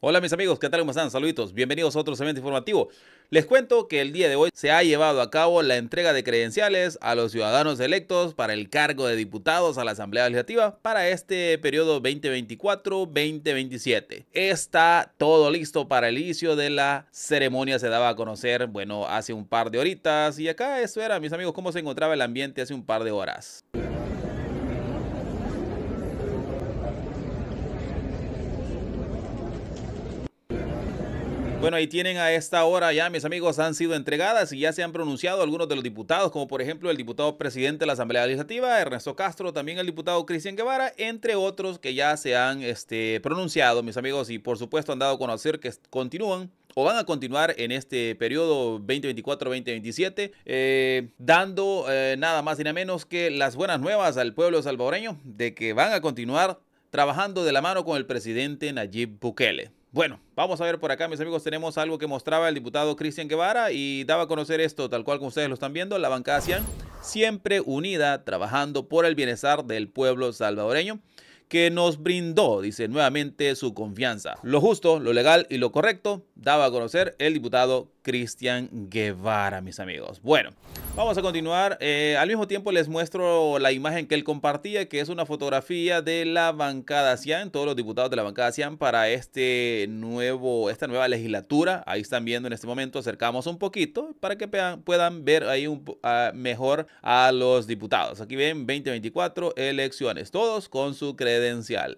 Hola mis amigos, ¿qué tal? ¿Cómo están? Saluditos, bienvenidos a otro segmento informativo. Les cuento que el día de hoy se ha llevado a cabo la entrega de credenciales a los ciudadanos electos para el cargo de diputados a la Asamblea Legislativa para este periodo 2024-2027. Está todo listo para el inicio de la ceremonia, se daba a conocer, bueno, hace un par de horitas y acá eso era, mis amigos, cómo se encontraba el ambiente hace un par de horas. Bueno, ahí tienen a esta hora ya, mis amigos, han sido entregadas y ya se han pronunciado algunos de los diputados, como por ejemplo el diputado presidente de la Asamblea Legislativa, Ernesto Castro, también el diputado Cristian Guevara, entre otros que ya se han este, pronunciado, mis amigos, y por supuesto han dado a conocer que continúan o van a continuar en este periodo 2024-2027, eh, dando eh, nada más y nada menos que las buenas nuevas al pueblo salvadoreño de que van a continuar trabajando de la mano con el presidente Nayib Bukele. Bueno, vamos a ver por acá, mis amigos, tenemos algo que mostraba el diputado Cristian Guevara y daba a conocer esto, tal cual como ustedes lo están viendo, la bancada siempre unida, trabajando por el bienestar del pueblo salvadoreño que nos brindó, dice nuevamente, su confianza. Lo justo, lo legal y lo correcto daba a conocer el diputado Cristian Guevara, mis amigos. Bueno, vamos a continuar. Eh, al mismo tiempo les muestro la imagen que él compartía, que es una fotografía de la bancada CIAN, todos los diputados de la bancada CIAN para este nuevo, esta nueva legislatura. Ahí están viendo en este momento, acercamos un poquito para que puedan ver ahí un, mejor a los diputados. Aquí ven 2024 elecciones, todos con su credencial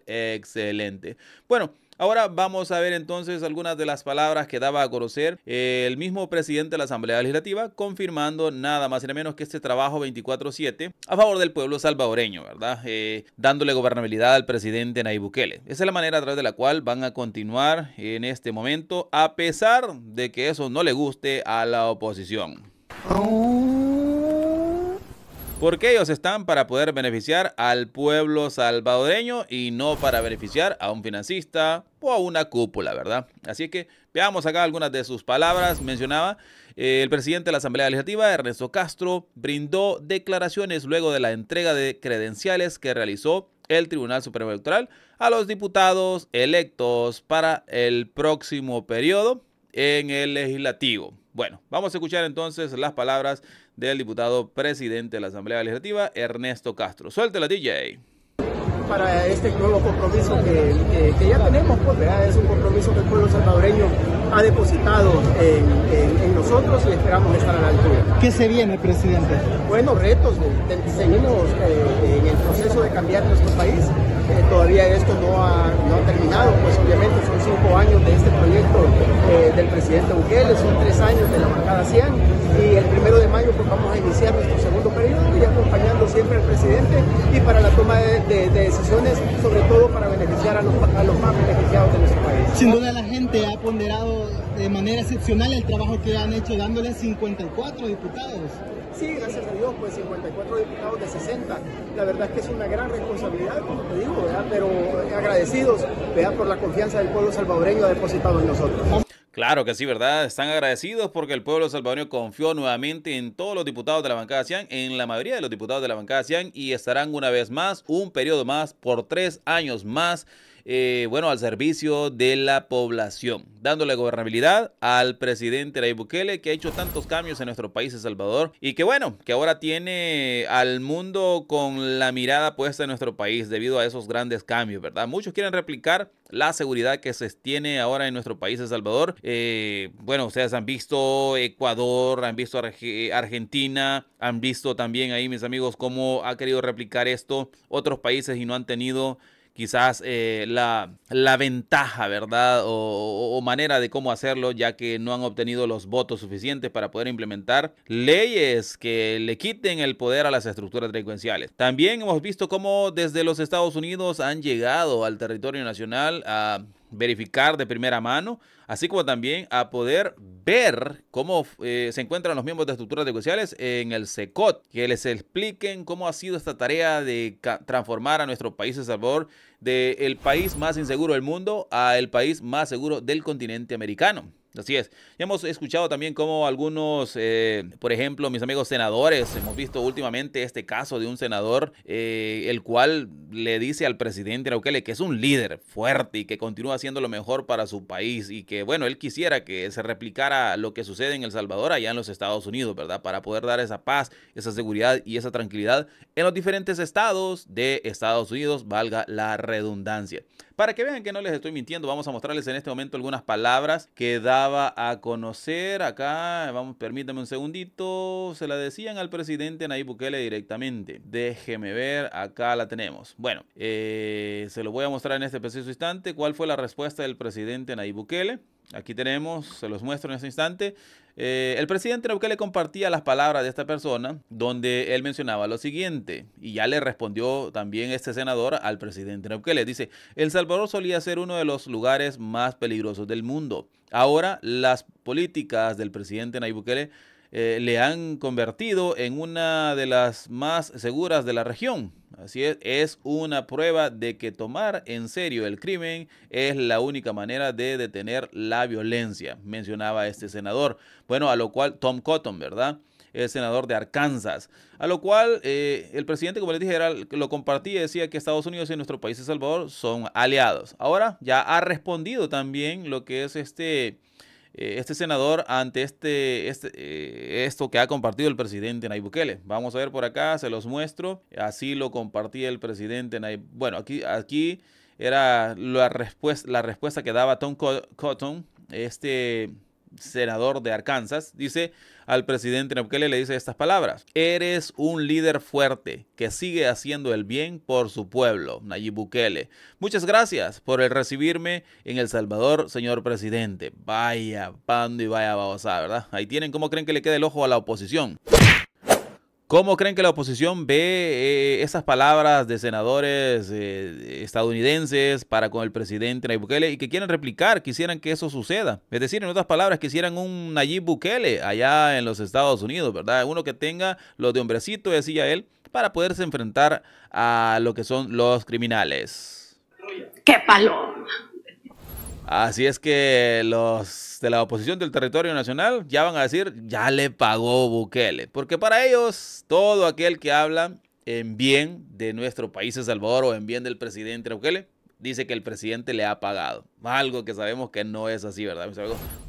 Excelente. Bueno. Ahora vamos a ver entonces algunas de las palabras que daba a conocer el mismo presidente de la Asamblea Legislativa, confirmando nada más y nada menos que este trabajo 24-7 a favor del pueblo salvadoreño, ¿verdad? Eh, dándole gobernabilidad al presidente Nayib Bukele. Esa es la manera a través de la cual van a continuar en este momento, a pesar de que eso no le guste a la oposición porque ellos están para poder beneficiar al pueblo salvadoreño y no para beneficiar a un financista o a una cúpula, ¿verdad? Así que veamos acá algunas de sus palabras. Mencionaba eh, el presidente de la Asamblea Legislativa, Ernesto Castro, brindó declaraciones luego de la entrega de credenciales que realizó el Tribunal Supremo Electoral a los diputados electos para el próximo periodo en el legislativo. Bueno, vamos a escuchar entonces las palabras del diputado presidente de la Asamblea Legislativa, Ernesto Castro. la DJ. Para este nuevo compromiso que, ya tenemos, pues, es un compromiso que el pueblo salvadoreño ha depositado en, nosotros y esperamos estar a la altura. ¿Qué se viene, presidente? Bueno, retos. seguimos eh, en el proceso de cambiar nuestro país. Eh, todavía esto no ha, terminado, pues obviamente son cinco años de este proyecto eh, del presidente Bukele, son tres años de la bancada 100 y el primero de mayo pues, vamos a iniciar nuestro segundo periodo y acompañando siempre al presidente y para la toma de, decisiones, sobre todo para beneficiar a los, más beneficiados de nuestro país. Sin duda la gente ha ponderado de manera excepcional el trabajo que han hecho dándole 54 diputados. Sí, gracias a Dios, pues 54 diputados de 60. La verdad es que es una gran responsabilidad, como te digo, pero agradecidos por la confianza del pueblo salvadoreño depositado en nosotros. Claro que sí, ¿verdad? Están agradecidos porque el pueblo salvadoreño confió nuevamente en todos los diputados de la bancada Cian, en la mayoría de los diputados de la bancada Cian, y estarán una vez más, un periodo más, por tres años más eh, bueno, al servicio de la población, dándole gobernabilidad al presidente Nayib Bukele, que ha hecho tantos cambios en nuestro país, El Salvador, y que bueno, que ahora tiene al mundo con la mirada puesta en nuestro país debido a esos grandes cambios, ¿verdad? Muchos quieren replicar la seguridad que se tiene ahora en nuestro país, El Salvador. Eh, bueno, ustedes han visto Ecuador, han visto Argentina, han visto también ahí, mis amigos, cómo ha querido replicar esto otros países y no han tenido quizás eh, la, ventaja, ¿verdad? O, manera de cómo hacerlo, ya que no han obtenido los votos suficientes para poder implementar leyes que le quiten el poder a las estructuras delincuenciales. También hemos visto cómo desde los Estados Unidos han llegado al territorio nacional a verificar de primera mano, así como también a poder ver cómo eh, se encuentran los miembros de estructuras negociales en el SECOT, que les expliquen cómo ha sido esta tarea de transformar a nuestro país, de Salvador, del país más inseguro del mundo a el país más seguro del continente americano. Así es. Ya hemos escuchado también cómo algunos, eh, por ejemplo, mis amigos senadores, hemos visto últimamente este caso de un senador, eh, el cual le dice al presidente Raukele que es un líder fuerte y que continúa haciendo lo mejor para su país y que, bueno, él quisiera que se replicara lo que sucede en El Salvador allá en los Estados Unidos, ¿verdad? Para poder dar esa paz, esa seguridad y esa tranquilidad en los diferentes estados de Estados Unidos, valga la redundancia. Para que vean que no les estoy mintiendo, vamos a mostrarles en este momento algunas palabras que daba a conocer acá. Vamos, permítanme un segundito. Se la decían al presidente Nayib Bukele directamente. Déjeme ver, acá la tenemos. Bueno, eh, se lo voy a mostrar en este preciso instante cuál fue la respuesta del presidente Nayib Bukele. Aquí tenemos, se los muestro en este instante. Eh, el presidente le compartía las palabras de esta persona donde él mencionaba lo siguiente y ya le respondió también este senador al presidente le Dice, El Salvador solía ser uno de los lugares más peligrosos del mundo. Ahora las políticas del presidente Nayib eh, le han convertido en una de las más seguras de la región. Así es, es una prueba de que tomar en serio el crimen es la única manera de detener la violencia, mencionaba este senador. Bueno, a lo cual Tom Cotton, ¿verdad? el senador de Arkansas. A lo cual eh, el presidente, como les dije, lo compartía, decía que Estados Unidos y nuestro país, El Salvador, son aliados. Ahora ya ha respondido también lo que es este eh, este senador ante este, este eh, esto que ha compartido el presidente Nayib Bukele. Vamos a ver por acá, se los muestro. Así lo compartía el presidente Nayib. Bueno, aquí, aquí era la respuesta, la respuesta que daba Tom Cotton, este senador de Arkansas, dice al presidente Bukele, le dice estas palabras. Eres un líder fuerte que sigue haciendo el bien por su pueblo, Nayib Bukele. Muchas gracias por el recibirme en El Salvador, señor presidente. Vaya pando y vaya babosa, ¿verdad? Ahí tienen cómo creen que le queda el ojo a la oposición. ¿Cómo creen que la oposición ve eh, esas palabras de senadores eh, estadounidenses para con el presidente Nayib Bukele y que quieren replicar, quisieran que eso suceda? Es decir, en otras palabras, quisieran un Nayib Bukele allá en los Estados Unidos, ¿verdad? Uno que tenga los de hombrecito, decía él, para poderse enfrentar a lo que son los criminales. ¡Qué palo! Así es que los de la oposición del territorio nacional ya van a decir, ya le pagó Bukele. Porque para ellos, todo aquel que habla en bien de nuestro país, El Salvador, o en bien del presidente Bukele, dice que el presidente le ha pagado. Algo que sabemos que no es así, ¿verdad,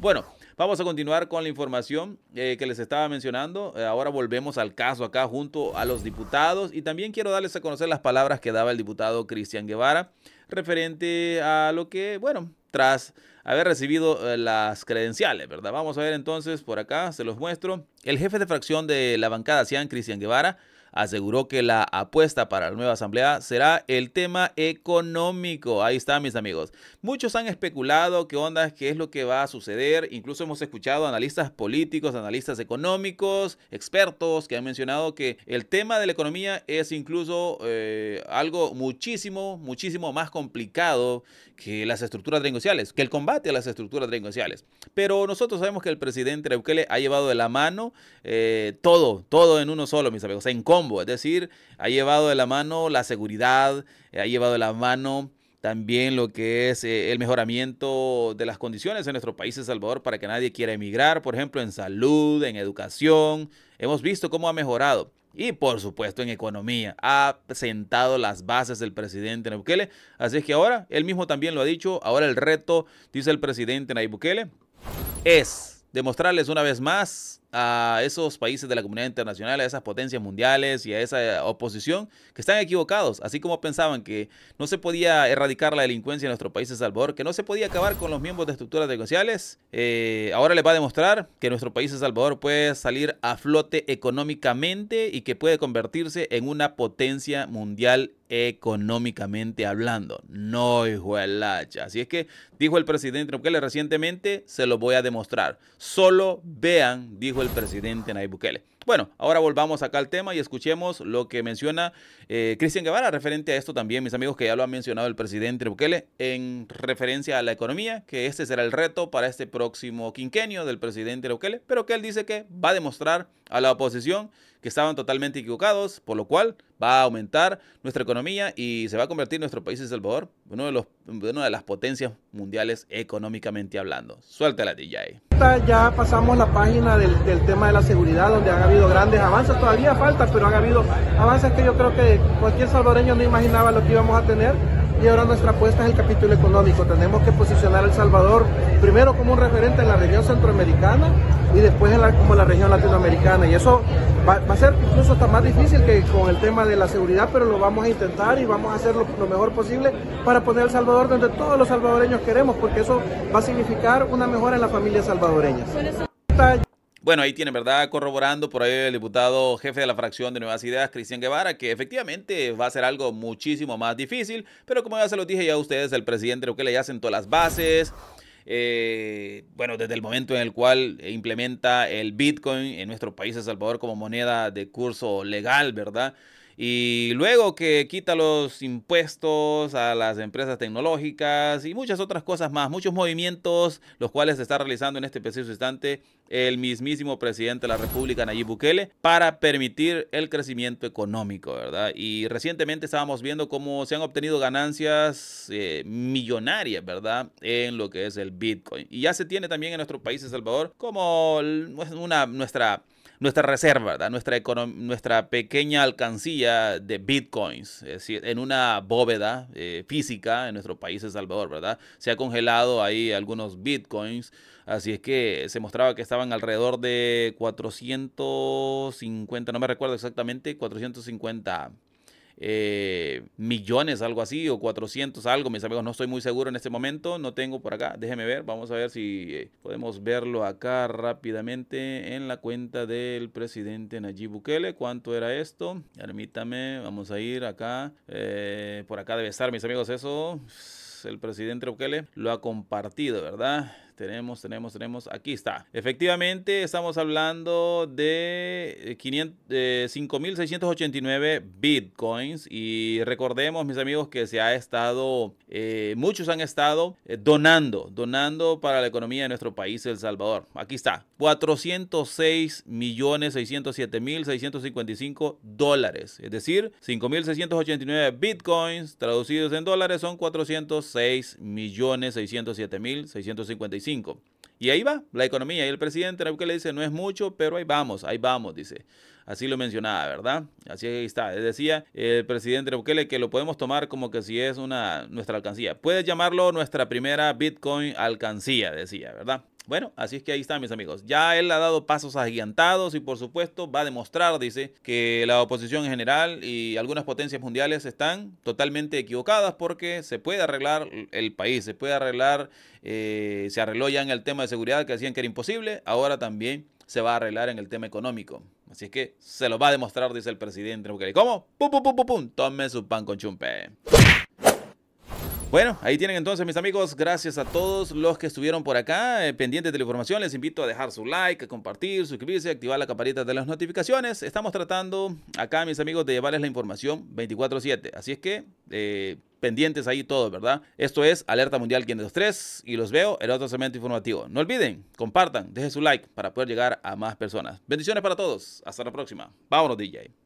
Bueno, vamos a continuar con la información eh, que les estaba mencionando. Eh, ahora volvemos al caso acá junto a los diputados y también quiero darles a conocer las palabras que daba el diputado Cristian Guevara referente a lo que, bueno, tras haber recibido eh, las credenciales, ¿verdad? Vamos a ver entonces por acá, se los muestro. El jefe de fracción de la bancada Cian, Cristian Guevara, aseguró que la apuesta para la nueva asamblea será el tema económico. Ahí está, mis amigos. Muchos han especulado qué onda, qué es lo que va a suceder. Incluso hemos escuchado analistas políticos, analistas económicos, expertos que han mencionado que el tema de la economía es incluso eh, algo muchísimo, muchísimo más complicado que las estructuras negociales, que el combate a las estructuras negociales. Pero nosotros sabemos que el presidente Bukele ha llevado de la mano eh, todo, todo en uno solo, mis amigos, en es decir, ha llevado de la mano la seguridad, eh, ha llevado de la mano también lo que es eh, el mejoramiento de las condiciones en nuestro país, El Salvador, para que nadie quiera emigrar, por ejemplo, en salud, en educación. Hemos visto cómo ha mejorado. Y por supuesto en economía. Ha sentado las bases del presidente Nayib Bukele. Así es que ahora, él mismo también lo ha dicho, ahora el reto, dice el presidente Nayib Bukele, es demostrarles una vez más a esos países de la comunidad internacional, a esas potencias mundiales y a esa oposición que están equivocados, así como pensaban que no se podía erradicar la delincuencia en nuestro país de Salvador, que no se podía acabar con los miembros de estructuras negociales, eh, ahora les va a demostrar que nuestro país de Salvador puede salir a flote económicamente y que puede convertirse en una potencia mundial económicamente hablando. No, hijo de hacha. Así es que dijo el presidente Bukele recientemente, se lo voy a demostrar. Solo vean, dijo el presidente Nayib Bukele. Bueno, ahora volvamos acá al tema y escuchemos lo que menciona eh, Cristian Guevara referente a esto también, mis amigos, que ya lo ha mencionado el presidente Bukele en referencia a la economía, que este será el reto para este próximo quinquenio del presidente Bukele, pero que él dice que va a demostrar a la oposición que estaban totalmente equivocados, por lo cual va a aumentar nuestra economía y se va a convertir nuestro país, en Salvador, uno de los, una de las potencias mundiales económicamente hablando. Suéltala, DJ. Ya pasamos la página del, del, tema de la seguridad, donde han habido grandes avances, todavía falta, pero han habido avances que yo creo que cualquier salvadoreño no imaginaba lo que íbamos a tener. Y ahora nuestra apuesta es el capítulo económico. Tenemos que posicionar a El Salvador primero como un referente en la región centroamericana y después como la región latinoamericana. Y eso va, a ser incluso hasta más difícil que con el tema de la seguridad, pero lo vamos a intentar y vamos a hacer lo, mejor posible para poner El Salvador donde todos los salvadoreños queremos, porque eso va a significar una mejora en las familias salvadoreñas. Bueno, ahí tiene, ¿verdad? Corroborando por ahí el diputado jefe de la fracción de Nuevas Ideas, Cristian Guevara, que efectivamente va a ser algo muchísimo más difícil, pero como ya se lo dije ya a ustedes, el presidente lo que le hacen todas las bases, eh, bueno, desde el momento en el cual implementa el Bitcoin en nuestro país, El Salvador, como moneda de curso legal, ¿verdad? Y luego que quita los impuestos a las empresas tecnológicas y muchas otras cosas más, muchos movimientos los cuales se está realizando en este preciso instante el mismísimo presidente de la República, Nayib Bukele, para permitir el crecimiento económico, ¿verdad? Y recientemente estábamos viendo cómo se han obtenido ganancias eh, millonarias, ¿verdad? En lo que es el Bitcoin. Y ya se tiene también en nuestro país, El Salvador, como una, nuestra nuestra reserva, Nuestra, nuestra pequeña alcancía de bitcoins, en una bóveda eh, física en nuestro país, El Salvador, ¿verdad? Se ha congelado ahí algunos bitcoins, así es que se mostraba que estaban alrededor de 450, no me recuerdo exactamente, 450 eh, millones, algo así, o 400, algo, mis amigos, no estoy muy seguro en este momento, no tengo por acá, déjeme ver, vamos a ver si eh, podemos verlo acá rápidamente en la cuenta del presidente Nayib Bukele, cuánto era esto, permítame, vamos a ir acá, eh, por acá debe estar, mis amigos, eso el presidente Bukele lo ha compartido, ¿verdad? Tenemos, tenemos, tenemos. Aquí está. Efectivamente, estamos hablando de 5.689 eh, eh, bitcoins. Y recordemos, mis amigos, que se ha estado, eh, muchos han estado donando, donando para la economía de nuestro país, El Salvador. Aquí está. 406,607,655 dólares. Es decir, 5.689 bitcoins traducidos en dólares son 406,607,655 millones y ahí va la economía. Y el presidente que le dice, no es mucho, pero ahí vamos, ahí vamos, dice. Así lo mencionaba, ¿verdad? Así está. Decía el presidente Bukele que lo podemos tomar como que si es una nuestra alcancía. Puedes llamarlo nuestra primera Bitcoin alcancía, decía, ¿verdad? Bueno, así es que ahí están mis amigos. Ya él ha dado pasos agigantados y por supuesto va a demostrar, dice, que la oposición en general y algunas potencias mundiales están totalmente equivocadas porque se puede arreglar el país, se puede arreglar, eh, se arregló ya en el tema de seguridad que decían que era imposible, ahora también se va a arreglar en el tema económico. Así es que se lo va a demostrar, dice el presidente. ¿Cómo? Pum, pum, pum, pum, pum. Tome su pan con chumpe. Bueno, ahí tienen entonces mis amigos, gracias a todos los que estuvieron por acá eh, pendientes de la información, les invito a dejar su like, a compartir, suscribirse, activar la campanita de las notificaciones. Estamos tratando acá, mis amigos, de llevarles la información 24/7, así es que eh, pendientes ahí todos, ¿verdad? Esto es Alerta Mundial tres y los veo en otro segmento informativo. No olviden, compartan, dejen su like para poder llegar a más personas. Bendiciones para todos, hasta la próxima. Vámonos, DJ.